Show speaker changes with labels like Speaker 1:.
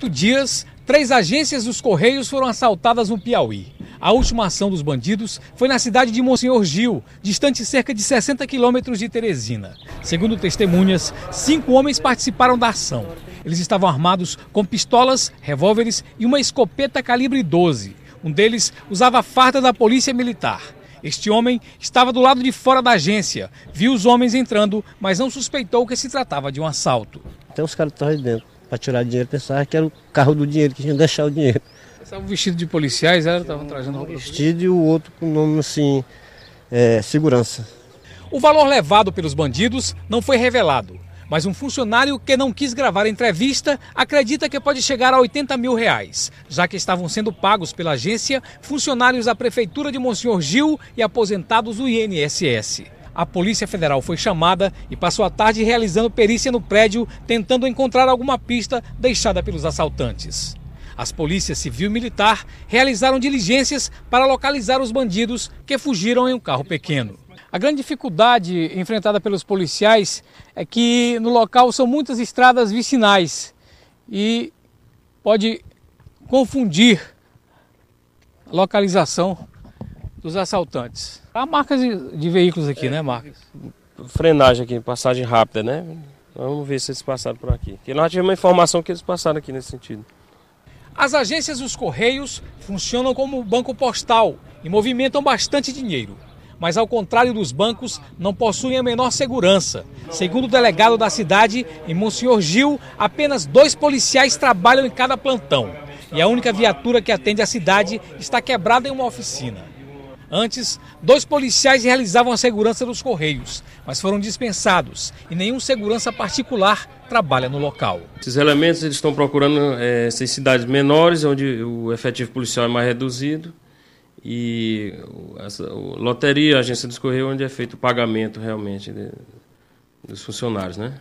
Speaker 1: Oito dias, três agências dos Correios foram assaltadas no Piauí. A última ação dos bandidos foi na cidade de Monsenhor Gil, distante cerca de 60 quilômetros de Teresina. Segundo testemunhas, cinco homens participaram da ação. Eles estavam armados com pistolas, revólveres e uma escopeta calibre 12. Um deles usava a farda da polícia militar. Este homem estava do lado de fora da agência, viu os homens entrando, mas não suspeitou que se tratava de um assalto. Até os caras estavam dentro para tirar dinheiro, pensava que era o carro do dinheiro, que tinha que deixar o dinheiro. Estavam é vestidos de policiais, era? Estavam trazendo roupa. vestido e o
Speaker 2: outro com o nome assim, é, segurança.
Speaker 1: O valor levado pelos bandidos não foi revelado, mas um funcionário que não quis gravar a entrevista acredita que pode chegar a 80 mil reais, já que estavam sendo pagos pela agência funcionários da Prefeitura de Monsenhor Gil e aposentados do INSS a Polícia Federal foi chamada e passou a tarde realizando perícia no prédio, tentando encontrar alguma pista deixada pelos assaltantes. As polícias civil e militar realizaram diligências para localizar os bandidos que fugiram em um carro pequeno. A grande dificuldade enfrentada pelos policiais é que no local são muitas estradas vicinais e pode confundir a localização dos assaltantes. Há marcas de veículos aqui, é, né, Marcos? Frenagem aqui,
Speaker 2: passagem rápida, né? Vamos ver se eles passaram por aqui. Porque nós tivemos uma informação que eles passaram aqui nesse sentido.
Speaker 1: As agências dos Correios funcionam como banco postal e movimentam bastante dinheiro. Mas, ao contrário dos bancos, não possuem a menor segurança. Segundo o delegado da cidade, em Monsenhor Gil, apenas dois policiais trabalham em cada plantão. E a única viatura que atende a cidade está quebrada em uma oficina. Antes, dois policiais realizavam a segurança dos Correios, mas foram dispensados e nenhum segurança particular trabalha no local.
Speaker 2: Esses elementos eles estão procurando é, essas cidades menores, onde o efetivo policial é mais reduzido, e essa, loteria, a agência dos Correios, onde é feito o pagamento realmente de, dos funcionários, né?